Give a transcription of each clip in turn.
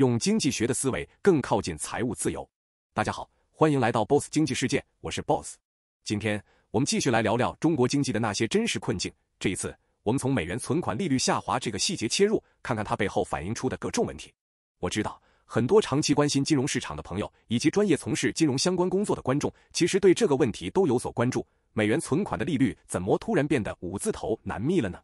用经济学的思维更靠近财务自由。大家好，欢迎来到 BOSS 经济世界，我是 BOSS。今天我们继续来聊聊中国经济的那些真实困境。这一次，我们从美元存款利率下滑这个细节切入，看看它背后反映出的各种问题。我知道很多长期关心金融市场的朋友，以及专业从事金融相关工作的观众，其实对这个问题都有所关注。美元存款的利率怎么突然变得五字头难觅了呢？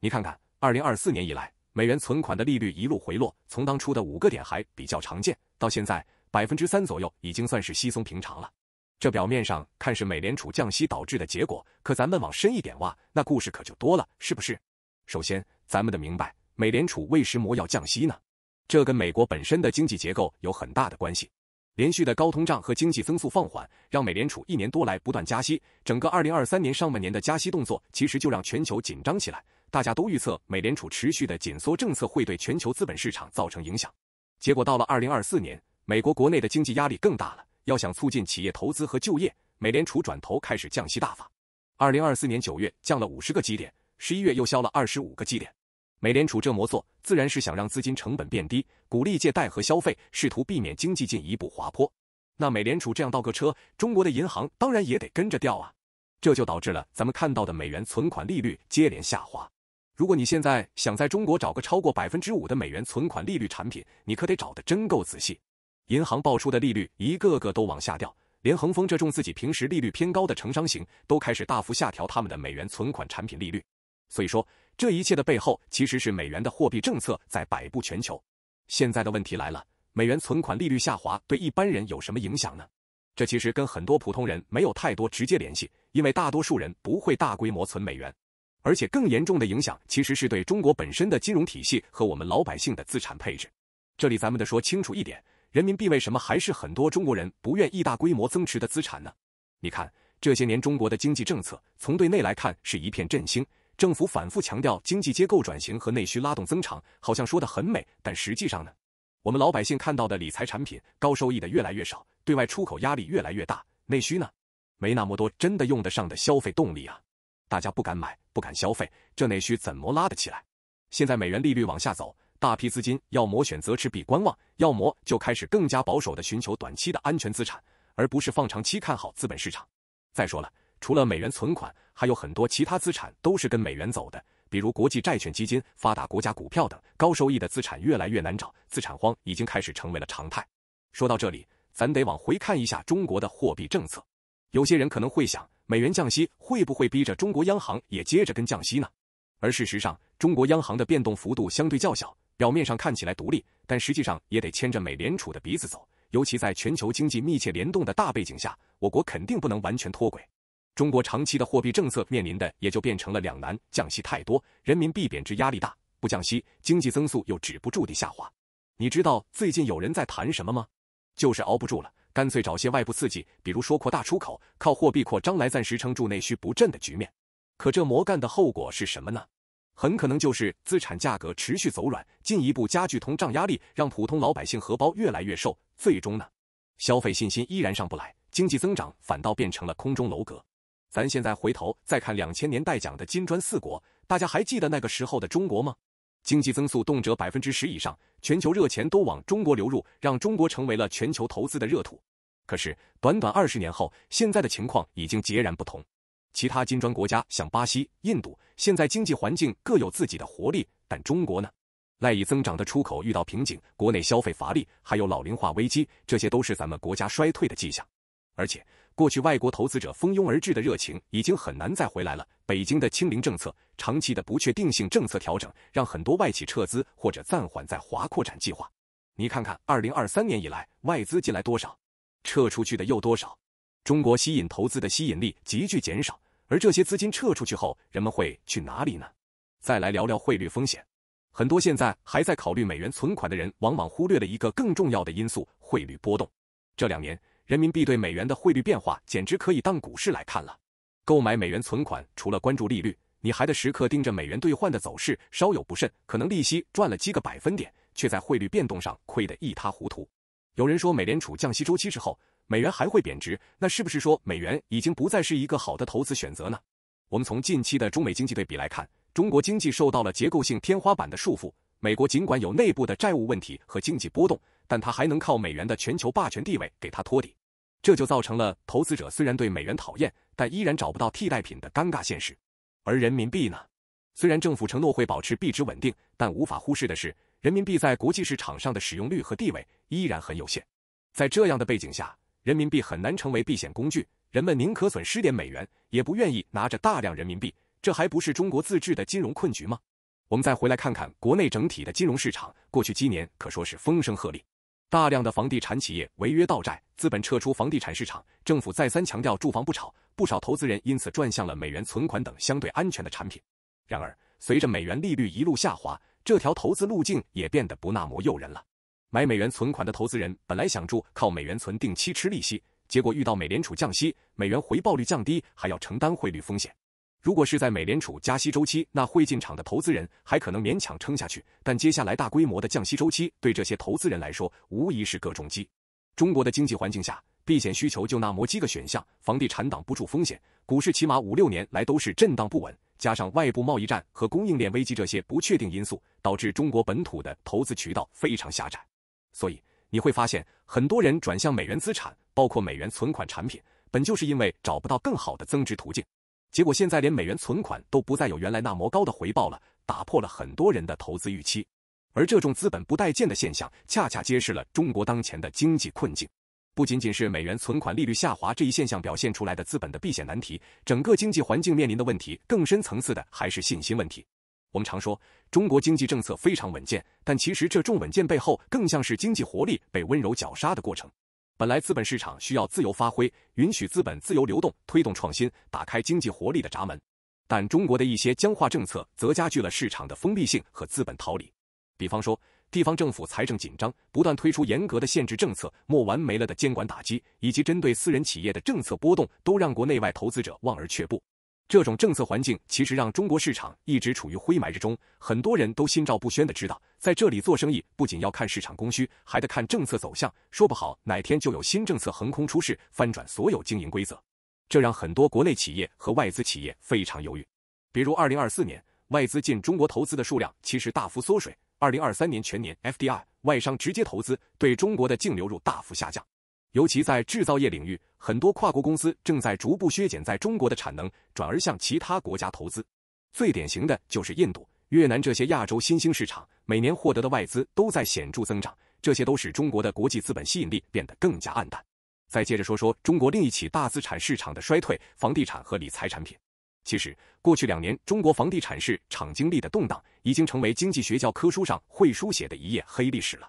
你看看，二零二四年以来。美元存款的利率一路回落，从当初的五个点还比较常见，到现在百分之三左右已经算是稀松平常了。这表面上看是美联储降息导致的结果，可咱们往深一点挖，那故事可就多了，是不是？首先，咱们得明白，美联储为什么要降息呢？这跟美国本身的经济结构有很大的关系。连续的高通胀和经济增速放缓，让美联储一年多来不断加息。整个二零二三年上半年的加息动作，其实就让全球紧张起来。大家都预测美联储持续的紧缩政策会对全球资本市场造成影响，结果到了二零二四年，美国国内的经济压力更大了，要想促进企业投资和就业，美联储转头开始降息大法。二零二四年九月降了五十个基点，十一月又削了二十五个基点。美联储这么做，自然是想让资金成本变低，鼓励借贷和消费，试图避免经济进一步滑坡。那美联储这样倒个车，中国的银行当然也得跟着掉啊，这就导致了咱们看到的美元存款利率接连下滑。如果你现在想在中国找个超过百分之五的美元存款利率产品，你可得找的真够仔细。银行报出的利率一个个都往下掉，连恒丰这种自己平时利率偏高的城商行都开始大幅下调他们的美元存款产品利率。所以说，这一切的背后其实是美元的货币政策在摆布全球。现在的问题来了，美元存款利率下滑对一般人有什么影响呢？这其实跟很多普通人没有太多直接联系，因为大多数人不会大规模存美元。而且更严重的影响，其实是对中国本身的金融体系和我们老百姓的资产配置。这里咱们得说清楚一点：人民币为什么还是很多中国人不愿意大规模增持的资产呢？你看这些年中国的经济政策，从对内来看是一片振兴，政府反复强调经济结构转型和内需拉动增长，好像说的很美，但实际上呢，我们老百姓看到的理财产品高收益的越来越少，对外出口压力越来越大，内需呢没那么多真的用得上的消费动力啊。大家不敢买，不敢消费，这内需怎么拉得起来？现在美元利率往下走，大批资金要么选择持币观望，要么就开始更加保守的寻求短期的安全资产，而不是放长期看好资本市场。再说了，除了美元存款，还有很多其他资产都是跟美元走的，比如国际债券基金、发达国家股票等，高收益的资产越来越难找，资产荒已经开始成为了常态。说到这里，咱得往回看一下中国的货币政策。有些人可能会想。美元降息会不会逼着中国央行也接着跟降息呢？而事实上，中国央行的变动幅度相对较小，表面上看起来独立，但实际上也得牵着美联储的鼻子走。尤其在全球经济密切联动的大背景下，我国肯定不能完全脱轨。中国长期的货币政策面临的也就变成了两难：降息太多，人民币贬值压力大；不降息，经济增速又止不住地下滑。你知道最近有人在谈什么吗？就是熬不住了。干脆找些外部刺激，比如说扩大出口，靠货币扩张来暂时撑住内需不振的局面。可这魔干的后果是什么呢？很可能就是资产价格持续走软，进一步加剧通胀压力，让普通老百姓荷包越来越瘦。最终呢，消费信心依然上不来，经济增长反倒变成了空中楼阁。咱现在回头再看两千年代讲的金砖四国，大家还记得那个时候的中国吗？经济增速动辄百分之十以上，全球热钱都往中国流入，让中国成为了全球投资的热土。可是，短短二十年后，现在的情况已经截然不同。其他金砖国家像巴西、印度，现在经济环境各有自己的活力，但中国呢？赖以增长的出口遇到瓶颈，国内消费乏力，还有老龄化危机，这些都是咱们国家衰退的迹象。而且，过去外国投资者蜂拥而至的热情已经很难再回来了。北京的清零政策、长期的不确定性政策调整，让很多外企撤资或者暂缓在华扩展计划。你看看，二零二三年以来，外资进来多少？撤出去的又多少？中国吸引投资的吸引力急剧减少，而这些资金撤出去后，人们会去哪里呢？再来聊聊汇率风险。很多现在还在考虑美元存款的人，往往忽略了一个更重要的因素——汇率波动。这两年，人民币对美元的汇率变化简直可以当股市来看了。购买美元存款，除了关注利率，你还得时刻盯着美元兑换的走势。稍有不慎，可能利息赚了几个百分点，却在汇率变动上亏得一塌糊涂。有人说，美联储降息周期之后，美元还会贬值，那是不是说美元已经不再是一个好的投资选择呢？我们从近期的中美经济对比来看，中国经济受到了结构性天花板的束缚，美国尽管有内部的债务问题和经济波动，但它还能靠美元的全球霸权地位给它托底，这就造成了投资者虽然对美元讨厌，但依然找不到替代品的尴尬现实。而人民币呢？虽然政府承诺会保持币值稳定，但无法忽视的是。人民币在国际市场上的使用率和地位依然很有限，在这样的背景下，人民币很难成为避险工具。人们宁可损失点美元，也不愿意拿着大量人民币。这还不是中国自制的金融困局吗？我们再回来看看国内整体的金融市场，过去几年可说是风声鹤唳，大量的房地产企业违约倒债，资本撤出房地产市场，政府再三强调住房不炒，不少投资人因此转向了美元存款等相对安全的产品。然而，随着美元利率一路下滑。这条投资路径也变得不那么诱人了。买美元存款的投资人本来想住靠美元存定期吃利息，结果遇到美联储降息，美元回报率降低，还要承担汇率风险。如果是在美联储加息周期，那会进场的投资人还可能勉强撑下去，但接下来大规模的降息周期对这些投资人来说无疑是个重击。中国的经济环境下。避险需求就那么几个选项，房地产挡不住风险，股市起码五六年来都是震荡不稳，加上外部贸易战和供应链危机这些不确定因素，导致中国本土的投资渠道非常狭窄。所以你会发现，很多人转向美元资产，包括美元存款产品，本就是因为找不到更好的增值途径。结果现在连美元存款都不再有原来那么高的回报了，打破了很多人的投资预期。而这种资本不待见的现象，恰恰揭示了中国当前的经济困境。不仅仅是美元存款利率下滑这一现象表现出来的资本的避险难题，整个经济环境面临的问题更深层次的还是信心问题。我们常说中国经济政策非常稳健，但其实这重稳健背后更像是经济活力被温柔绞杀的过程。本来资本市场需要自由发挥，允许资本自由流动，推动创新，打开经济活力的闸门，但中国的一些僵化政策则加剧了市场的封闭性和资本逃离。比方说。地方政府财政紧张，不断推出严格的限制政策；没完没了的监管打击，以及针对私人企业的政策波动，都让国内外投资者望而却步。这种政策环境其实让中国市场一直处于灰霾之中。很多人都心照不宣的知道，在这里做生意不仅要看市场供需，还得看政策走向。说不好哪天就有新政策横空出世，翻转所有经营规则。这让很多国内企业和外资企业非常犹豫。比如，二零二四年外资进中国投资的数量其实大幅缩水。二零二三年全年 FDI 外商直接投资对中国的净流入大幅下降，尤其在制造业领域，很多跨国公司正在逐步削减在中国的产能，转而向其他国家投资。最典型的就是印度、越南这些亚洲新兴市场，每年获得的外资都在显著增长，这些都使中国的国际资本吸引力变得更加暗淡。再接着说说中国另一起大资产市场的衰退：房地产和理财产品。其实，过去两年中国房地产市场经历的动荡，已经成为经济学教科书上会书写的一页黑历史了。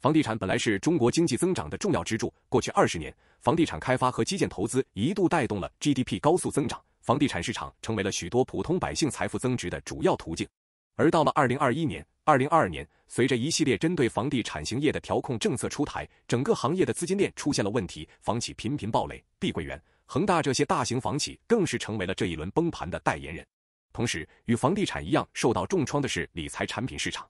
房地产本来是中国经济增长的重要支柱，过去二十年，房地产开发和基建投资一度带动了 GDP 高速增长，房地产市场成为了许多普通百姓财富增值的主要途径。而到了二零二一年、二零二二年，随着一系列针对房地产行业的调控政策出台，整个行业的资金链出现了问题，房企频频暴雷，碧桂园。恒大这些大型房企更是成为了这一轮崩盘的代言人。同时，与房地产一样受到重创的是理财产品市场。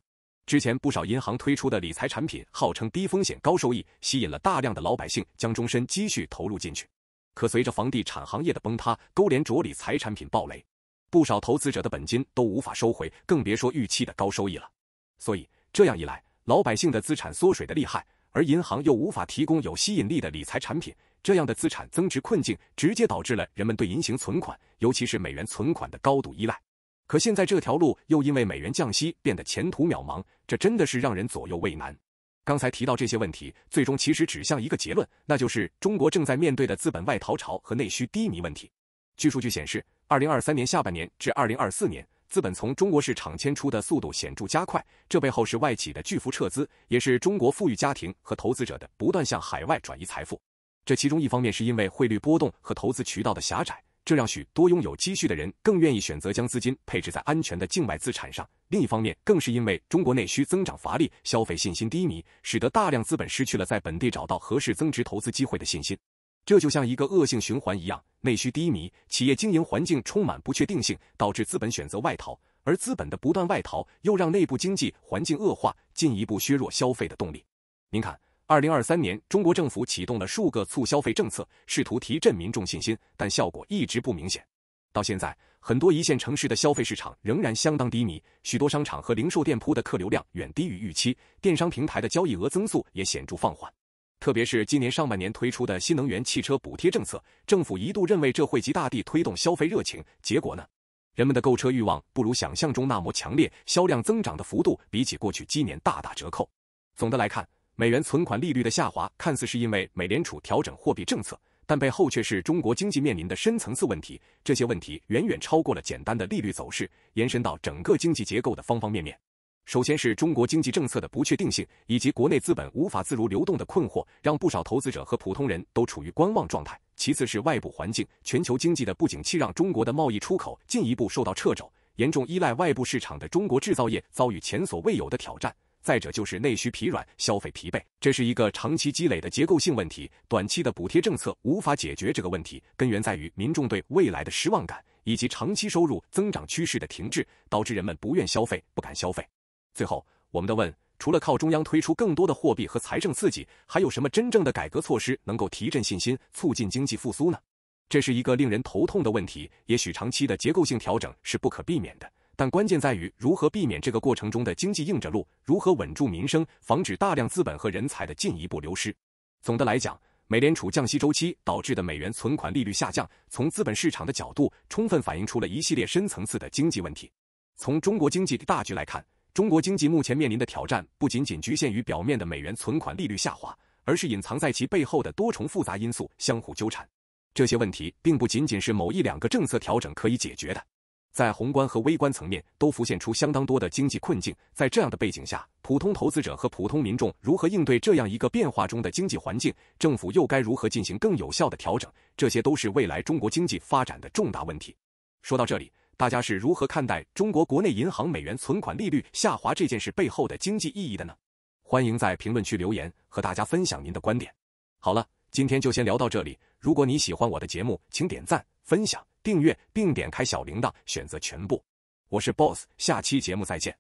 之前不少银行推出的理财产品，号称低风险高收益，吸引了大量的老百姓将终身积蓄投入进去。可随着房地产行业的崩塌，勾连着理财产品暴雷，不少投资者的本金都无法收回，更别说预期的高收益了。所以这样一来，老百姓的资产缩水的厉害。而银行又无法提供有吸引力的理财产品，这样的资产增值困境，直接导致了人们对银行存款，尤其是美元存款的高度依赖。可现在这条路又因为美元降息变得前途渺茫，这真的是让人左右为难。刚才提到这些问题，最终其实指向一个结论，那就是中国正在面对的资本外逃潮和内需低迷问题。据数据显示，二零二三年下半年至二零二四年。资本从中国市场迁出的速度显著加快，这背后是外企的巨幅撤资，也是中国富裕家庭和投资者的不断向海外转移财富。这其中一方面是因为汇率波动和投资渠道的狭窄，这让许多拥有积蓄的人更愿意选择将资金配置在安全的境外资产上；另一方面更是因为中国内需增长乏力、消费信心低迷，使得大量资本失去了在本地找到合适增值投资机会的信心。这就像一个恶性循环一样，内需低迷，企业经营环境充满不确定性，导致资本选择外逃。而资本的不断外逃，又让内部经济环境恶化，进一步削弱消费的动力。您看，二零二三年，中国政府启动了数个促消费政策，试图提振民众信心，但效果一直不明显。到现在，很多一线城市的消费市场仍然相当低迷，许多商场和零售店铺的客流量远低于预期，电商平台的交易额增速也显著放缓。特别是今年上半年推出的新能源汽车补贴政策，政府一度认为这惠及大地，推动消费热情。结果呢，人们的购车欲望不如想象中那么强烈，销量增长的幅度比起过去今年大打折扣。总的来看，美元存款利率的下滑看似是因为美联储调整货币政策，但背后却是中国经济面临的深层次问题。这些问题远远超过了简单的利率走势，延伸到整个经济结构的方方面面。首先是中国经济政策的不确定性，以及国内资本无法自如流动的困惑，让不少投资者和普通人都处于观望状态。其次是外部环境，全球经济的不景气让中国的贸易出口进一步受到掣肘，严重依赖外部市场的中国制造业遭遇前所未有的挑战。再者就是内需疲软、消费疲惫，这是一个长期积累的结构性问题。短期的补贴政策无法解决这个问题，根源在于民众对未来的失望感，以及长期收入增长趋势的停滞，导致人们不愿消费、不敢消费。最后，我们的问，除了靠中央推出更多的货币和财政刺激，还有什么真正的改革措施能够提振信心、促进经济复苏呢？这是一个令人头痛的问题。也许长期的结构性调整是不可避免的，但关键在于如何避免这个过程中的经济硬着陆，如何稳住民生，防止大量资本和人才的进一步流失。总的来讲，美联储降息周期导致的美元存款利率下降，从资本市场的角度，充分反映出了一系列深层次的经济问题。从中国经济大局来看。中国经济目前面临的挑战，不仅仅局限于表面的美元存款利率下滑，而是隐藏在其背后的多重复杂因素相互纠缠。这些问题并不仅仅是某一两个政策调整可以解决的，在宏观和微观层面都浮现出相当多的经济困境。在这样的背景下，普通投资者和普通民众如何应对这样一个变化中的经济环境？政府又该如何进行更有效的调整？这些都是未来中国经济发展的重大问题。说到这里。大家是如何看待中国国内银行美元存款利率下滑这件事背后的经济意义的呢？欢迎在评论区留言，和大家分享您的观点。好了，今天就先聊到这里。如果你喜欢我的节目，请点赞、分享、订阅，并点开小铃铛，选择全部。我是 BOSS，下期节目再见。